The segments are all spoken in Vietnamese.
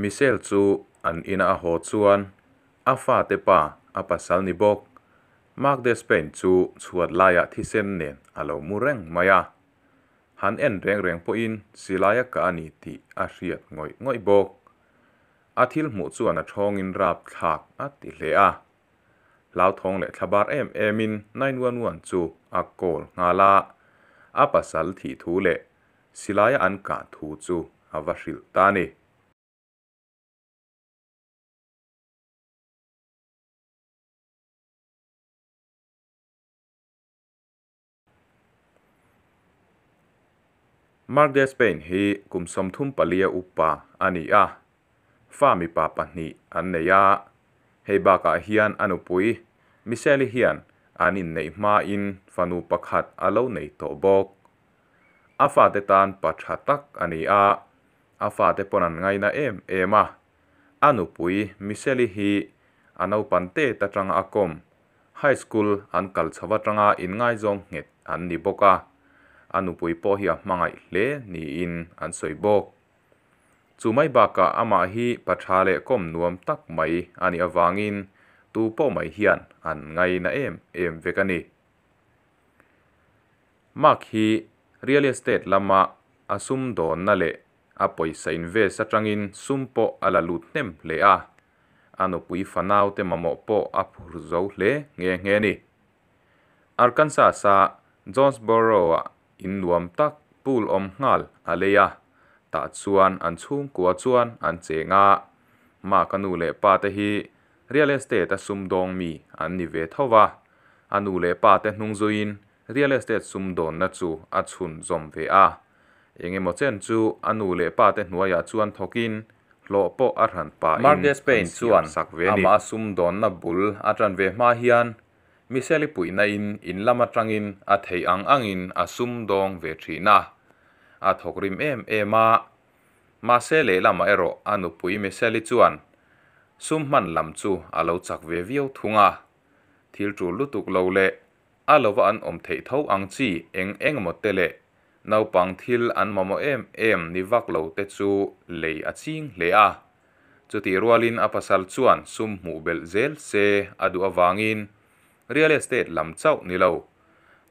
มิเซลจูอันอินาโหจวนอาฟาเตปาอปัสสัลนิบกมากเดสเปนจูชวดลายะทิเซนเนอาลอมูเรงมายาหันเอ็นเรงเรงพอินสิลายะกานีติอาเรียดงอยงอยบกอาทิลหมูจวนทองอินราบทากอาติเลอาลาวทองเลทบารเอมเอมินนนวนวนจูอาโกลงาลาอาปัสัลีทูเลสิลายะอันกาทูจูอาวาิลตานี Mark de Spain hi kum somthum palia upa ani a fami papa ni anneya he ba ka hian anupui miseli hian ani nei ma in fanu pakhat alo nei to bok afa de tan pachhatak ani a afa de ponan ngai na em ema anupui miseli hi anau pante tatang akom high school an kal chawa tanga in ngai zong nget an ni boka an upui po hi a hmangai hle niin an soi bawk chu mai baka ama hi patha le kom nuam tak mai ani awangin tu po mai hian an ngai na em em vek ani mark hi real estate lama asum don na le a poisa invest atangin sumpo ala lut nem le a anu pui fanau te mamo po a phur zo hle nge nge ni arkansas sa jonesboro in nuam tak pul om ngal a ta chuan an chhung kua chuan an chenga ma kanu le pa te hi real estate sum dong mi an ni ve thowa anu le pa te hnung zuin real estate sum don na chu a chhun zom ve a mo chen chu anu le pa te hnuaya chuan thokin lo po a ran pa in market spain chuan sak ve ni ama sum don na bul a tran ve ma hian miseli puina in in lama tangin a thei ang angin a sum dong ve thina a thokrim em ema ma se le lama ero anu pui miseli chuan sum man lam chu alo chak ve viau thunga thil chu lutuk lau le alowa an om thei tho ang chi eng eng mo te le nau pang thil an mamo em em ni vak lo te chu lei a ching le a chuti rualin a chuan sum mu bel zel se adu awangin real estate làm chau ni lo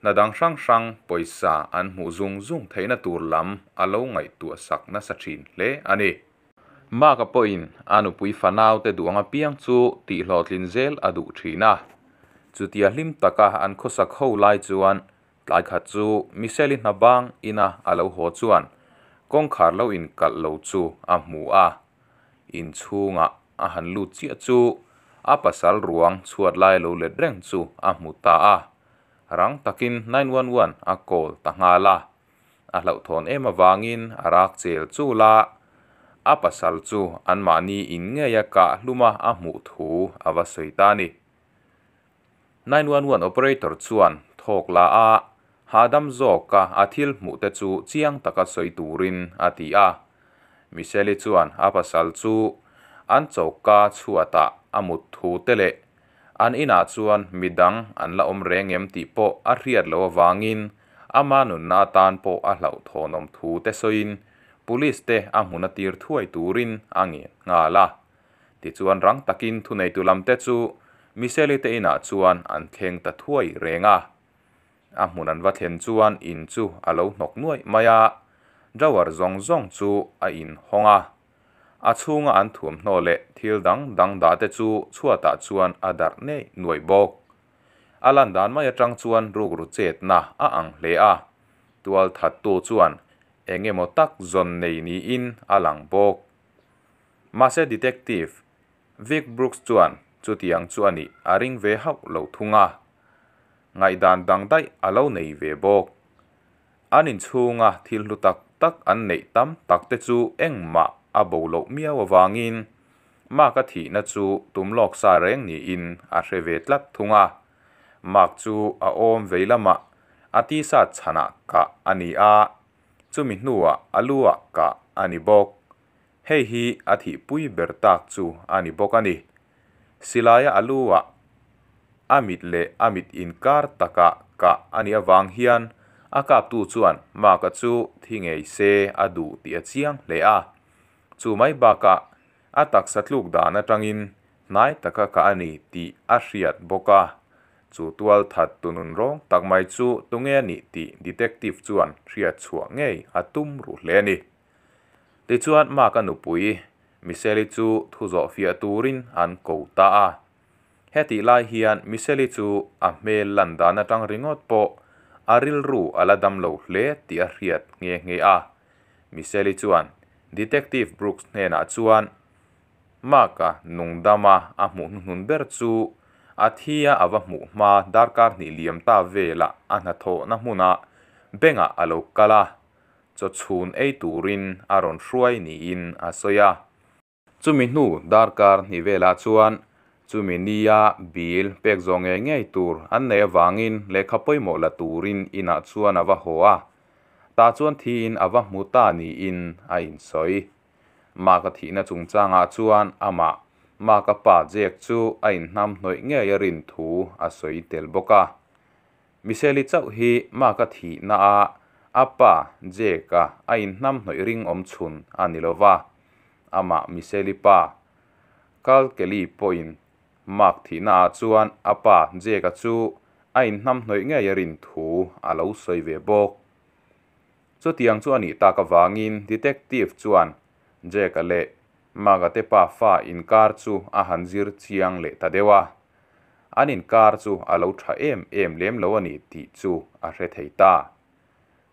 na dang sang sang poisa an mu zung zung theina tur lam alo ngai tu sak na sa thin le ani ma ka poin anu pui fanau te duanga piang chu ti hlotlin zel adu à thina chutia hlim taka an khosak ho lai chuan tlai kha chu miseli na bang ina alo à ho chuan kong khar lo in kal lo chu a mu à? in chunga a han lu chi chu อาปัสสลรวงสวดไล่โลเลดเร่งสู่อามุตาหารังตะกิน911อากอลตังอาลาอาเหล่าทนเอมาวางินรักเซลจูลาอาปัสสลจูอันมานีอินเงยกะลุมาอามุทูอาวสุยตานี911อเรเตอร์ชวนทอกลาอาฮาดัมโจกะอาทิลมุเตจูเจียงตะกัสวยตูรินอาติอามิเชลิชวนอาปัสสลจูอันโจกะชวตา amut thu tele an ina chuan midang an la om reng em ti po a riat lo wangin ama nun na tan po a hlau thonom thu te soin police te a hmuna tir thuai turin angi nga la ti chuan rang takin thu nei tu lam te chu miseli te ina chuan an theng ta thuai renga a hmunan va then chuan in chu alo nok nuai maya drawar zong zong chu a in honga a chunga an thuam hno le thil dang dang da te chu chua ta chuan a dar nei nuai bawk Alan lan dan mai atang chuan ruk ru chet na a ang hle a tual that tu chuan engemaw tak zon nei ni in a lang bawk mase detective vic brooks chuan chu tiang chu ani a ring ve haup lo thunga ngai dan dang dai alo nei ve bawk anin chunga thil lu tak tak an nei tam tak te chu engma อาบุลโลมียววางอิน มากทีนั่นจูตุมลอกสาเรงนี่อิน อาเชเวตลักทุงอามากจูอาอมเวลมาอาทิสัตชนะกะอันนี้อาจูมิหนัวอาลัวกะอันนี้บอกเฮฮีอาทิปุยเบิร์ตักจูอันนี้บอกันิสิลายาอลัวอามิดเลอามิดอินคาร์ตกะกะอันนี้วางฮิอนอากาบตูจวนมากจูทิ้งไอเซอาดูตีอาเซียงเลยอา chu mai baka atak satluk dan atangin nai taka ka ani ti ahriat boka chu tual that tunun rong tak mai chu tunge ni ti detective chuan hria chhuang ngei atum ru hle ni ti chuan ma ka nupui miseli chu thuzo fia turin an ko ta a heti lai hian miseli chu a me landana tang ringot po aril ru aladam lo hle ti a hriat nge nge a miseli chuan detective brooks hnenah chuan maka nungdama a hmuh hmun ber chu athia ava hmuh hma darkar hnih liam ta vela a hna thawhna hmuna benga alo kala cho chhun ei turin a rawn hruai niin a soya chumi hnu darkar hnih vela chuan chumi nia bil pek zawng nge ngei tur an nei awangin lehkha pawimawh la in ina chuan ava hoa ta chuan thi in awa muta ni in a in soi ma ka thi na chung changa chuan ama ma ka pa jek chu a in hnam hnoi nge ya rin thu a soi tel boka miseli chau hi ma ka thi na a apa jeka a in hnam hnoi ring om chhun anilova ama miseli pa kal keli point mak thi na chuan apa jeka chu a in hnam hnoi nge ya rin thu a lo soi ve bok chu tiang chu ani ta ka wangin detective chuan Jack le maga te pa fa in kar chu a hanjir chiang le ta dewa in kar chu alo tha em em lem lo ani ti chu a hre thei ta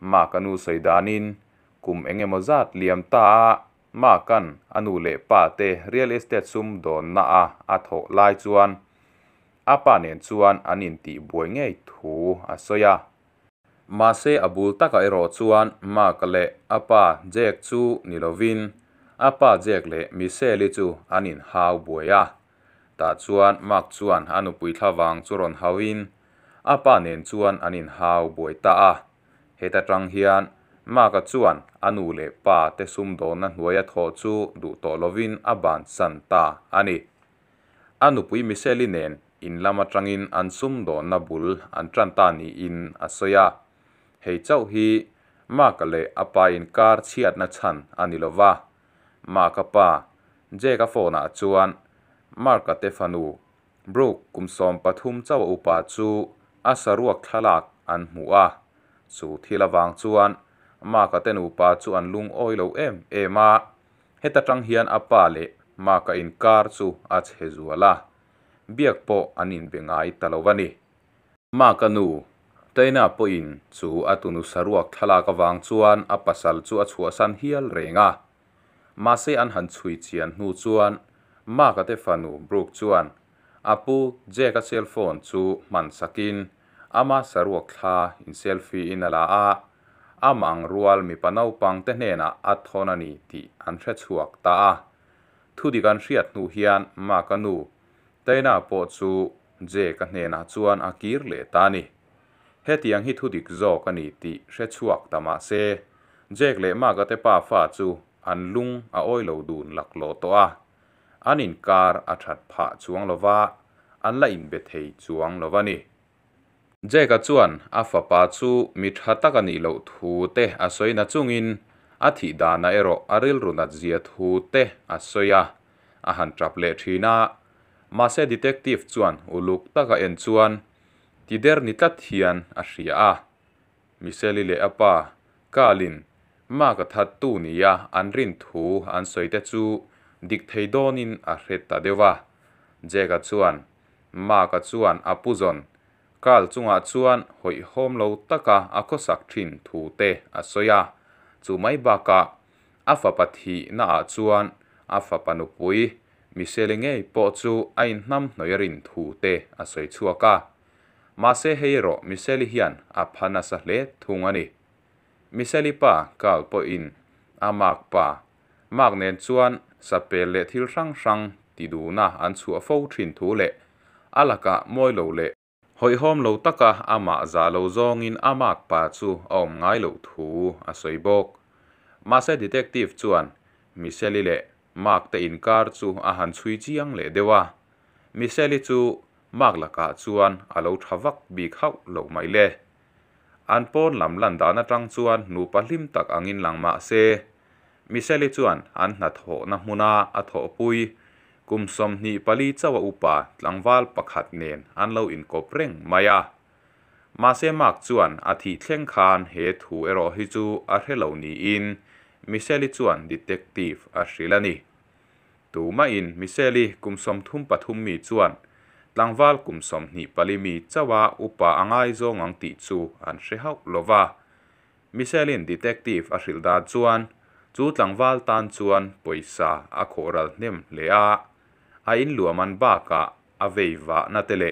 ma kanu soidanin kum engemaw zat liam ta ma kan anu le pa te real estate sum don na a a tho lai chuan apa nen chuan anin ti buai ngei thu a soya mà mase abul taka ero chuan mak leh apa jek chu nilovin apa jek leh miseli chu anin hau buaya ta chuan mặc chuan anu pui thlawang churon hoin apa nen chuan anin hau buai ta a trăng hiền hian maka chuan anu le pa te sum do na hnuai a chu du to lovin aban san ta ani anu pui miseli nen in lama tangin an sum do na bul an tran ta ni in asoya เจ้าฮีมากะเลอะปายินคาร์ฉียดนะฉันอานิโลวามากะปาเจกะโฟนาจวนมาร์กะเตฟานูบรูคกุมซอมปทุมเจ้าอุปาจูอัสรวกทลากอันหูอะสูทีละวางจวนมากะเตนูปาจูอันลุงโอยโลเอมเอมาเฮตตังเฮียนอปาเลมากะอินคารูอัจเฮจวลาเบียกโปอันินเบงตะ teina poin chu atunu saruak thalak awang chuan a pasal chu a chhuah san hial renga ma se an han chui chian hnu chuan ma ka te fanu brook chuan apu je ka cell phone chu man sakin ama saruak thla in selfie in ala a amang rual mi panau pang te hnena a thon ani ti an hre chuak ta a thu di kan hriat nu hian ma ka nu teina po chu je ka hnena chuan a kir le ta ni heti ang hi thudik zawk ani tih hre chuak tamah se jek leh maka te pa fa chu an lung a oilo dun lak lo to a an in kar a that pha chuang lova an la in be thei chuang lova ni jeka chuan a fa pa chu mi tha tak ani lo thu te a soina chungin a thi dana ero aril runat zia thu te a soya a han trap le thina ma se detective chuan uluk taka en chuan tidernitat hian a hria a miseli le apa kalin maka that tu nia an rin thu an soite chu dik theidonin a hreta dewa jeka chuan maka chuan apuzon kal chunga chuan hoi hom lo taka akosak thin thu te asoya chu mai baka afa pathi na a chuan afa panupui miselenge po chu ain hnam noirin thu te asoi chuaka มาเซเฮโรมิเซลิฮิอันอัพานาสเลทุงอันนีมิเซลิปากาลปอินอามากปามากเนนชวนสเปเลทิลรังรังติดูนะอันสัวฟูทินทูเลอลักะมวยโลเลหอยหอมโลตะกะอามาซาโลซองอินอามากปาจูออมไงโลทูอสอยบกมาเซดีเทคทีฟชวนมิเซลิเลมากเตอินการจูอาหันชุยจียงเลเดวามิเซลิจู mak laka chuan alo thavak bi khau lo mai le an pon lam lan dana tang chuan nu pahlim tak angin langma se miseli chuan an hna tho na hmuna a tho pui kumsom ni pali chawa upa tlangwal pakhat nen an lo in kop reng maya ma se mak chuan a thi thleng khan he thu ero hi chu a hrelo ni in miseli chuan detective a hrilani tuma in miseli kumsom thum pathum mi chuan tlangwal kumsom hnih palimi chawa upa angai zawng ang tih chu an hre hauh lova michelin detective a hrilda chuan chu tlangwal tan chuan poisa a khawral hnem le a a in luam an baka a veiva na te le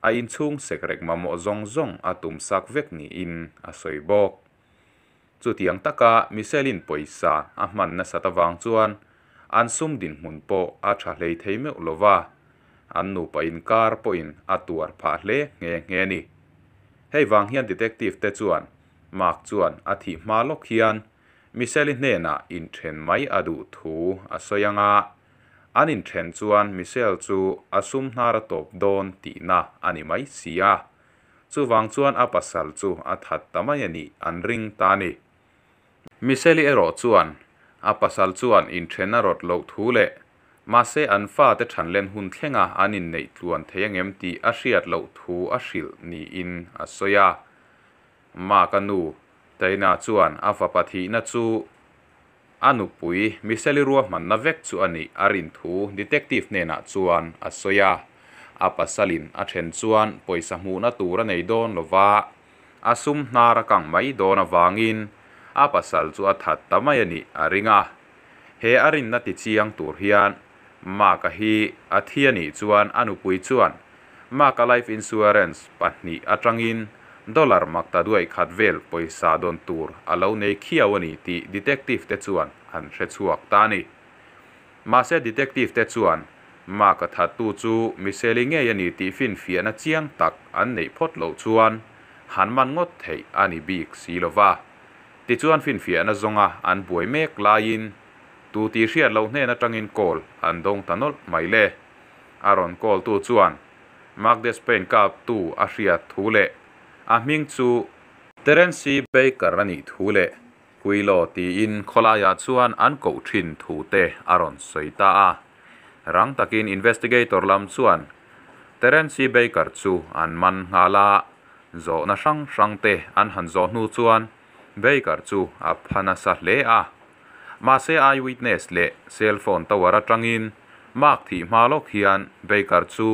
a in chung sekrek mamo zong zong a tum sak vek ni in a soi bok chu tiang taka michelin poisa a hman na satawang chuan an sum din hmun po a tha hlei thei meuh lova อันนูปอินกาปอินอัตวรพาเลเงเงนี่ให้วางเฮียนดิเทคทีฟเตจวนมากจวนอธิมาลกเฮียนมิเซลินเนนาอินเทรนไมอดูทูอัสยังอาอันอินเทรนจวนมิเซลจูอัสุมนารตบดนตินาอนิไมสียจูวางจวนอัสัลจูอัทัตตมยนีอันริงตานีมิเซลิเอโรจวนอัสัลจวนอินเทนารตลกทูเล ma se anfa te thanlen hun thenga anin nei tluon theyang emti asriat lo thu ashil ni in asoya ma kanu t a i a f a p a t na c anu pui m r u n a vek c h a thu d e t e c t i v o y a h e n c u p o i s na tur ane d o s u m r a k a n mai don a w a n g a l t h t a i a ringa h n a မာကဟီအထီယနီချွမ်အနုပွိချွမ်မာကလိုက်ဖ်အင်ဆူရန့်စ်ပတ်နီအတရန်ငင်းဒေါ်လာမကတဒွိုင်ခွိဆာဒွန်နေခီယမ်ဟန်ရှေချရနီတီဖအန်နေဖတ်လောချွွ tu ti hriat lau nena tangin kol an dong tanol mai le aron kol tu chuan magdes pen kap tu a hriat thu le a ming chu terence baker ani thu le lo ti in kholaya chuan an ko thin thu te aron soita a rang takin investigator lam chuan terence baker chu an man ngala zo na sang sang te an han zo nu chuan baker chu a phana sa a ma see า y e witness le cell phone t ั w e r atang in m a ล k thi ma lok hian baker chu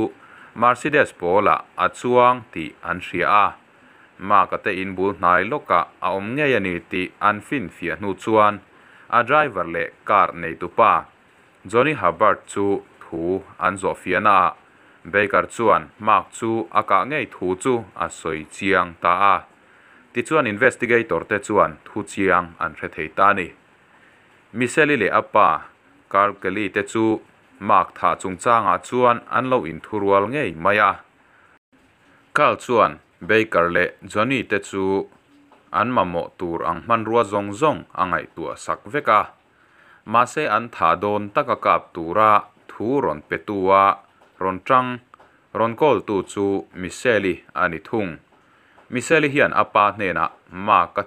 mercedes pola a chuang ti an h i a ma ka te in bu n a i lok ka a om nge ya ni ti an fin fia nu chuan a driver le car nei tu pa joni habart chu thu an zo fiana baker chuan mark chu aka ngei thu chu a soi chiang ta ti chuan investigator te chuan thu chiang r e t ta misali le appa kar kali te chu mak tha chung cha nga chuan an lo in thurwal ngei maya kal chuan baker le johnny te chu an ma mo tur ang man ruwa zong zong angai tua sak veka ma se an tha taka kap tura thu ron pe ron trang ron kol tu chu miseli ani miseli hian apa hne na ma ka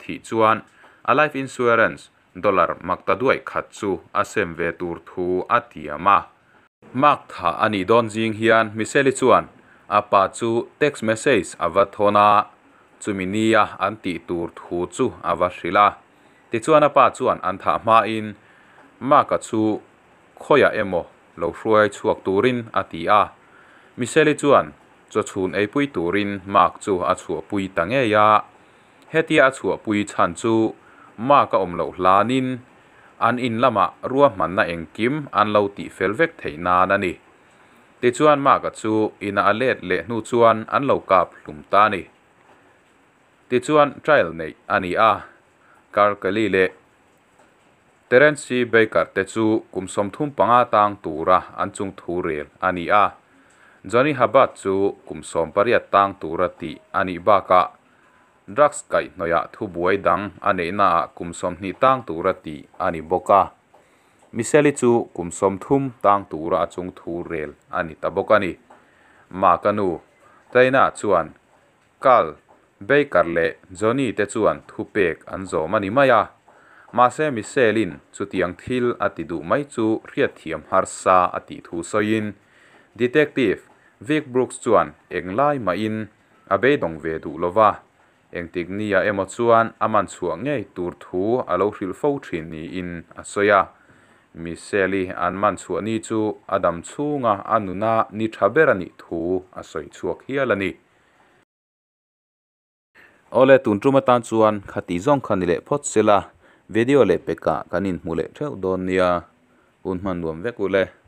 a life insurance ดอลลาร์มักตะด้วยขัดซูอาเซมเวตูร์ทูอาติยามามักท่าอันนี้ดอนจิงเฮียนมิเซลิชวนอาปาจูเท็กซ์เมสเซจอวัตโนาจูมินียอันติตูร์ทูจูอวัชิลาติชวนอาปาจวนอันท่ามาอินมากจูขอยาเอโมเราช่วยชวกตูรินอาติอามิเซลิชวนจะชวนไอปุยตูรินมักจูอาชัวปุยตังเอียเฮติอาชัวปุยชันจู ma ka om lo hlanin an in lama rua man na eng kim an lo ti fel vek theina na ni ti chuan ma ka chu ina alet le hnu chuan an lo kap hlum ta ni ti chuan trial nei ani a kar kali le Terence Baker te chu kumsom thum panga tang tura an chung thu rel ani a Johnny Habat chu kumsom pariat tang tura ti ani ba ka ดรักส์ไก่หน่อยทุบวยดังอันนี้น่าคุมสมนิตังตุรติอันนี้บกามิเชลิจูคุมสมทุมตังตุระจงทูเรลอันนี้ตบกันนี่มากันูเต่น่าชวนกัลเบย์คาร์เล่จอนนี่เตชวนทุบเอกอันโจมันนี่ไม่ยามาเซมิเชลินจุดียงทิลอติดูไม่จูเรียทียมฮาร์ซาอติทูซอยินดีเทคทีฟวิกบรุกส์ชวนเอ็งไลมาอินอเบย์ดงเวดูโลวา engtik nia emo chuan aman chuang ngei tur thu alo hril fo thin in a soya mi seli an man chu ni chu adam chunga anuna ni thaberani ani thu a soi chuak hial ani ole tun tuma tan chuan khati zong khani le phot sela video le peka kanin mule theu don nia un man nuam vekule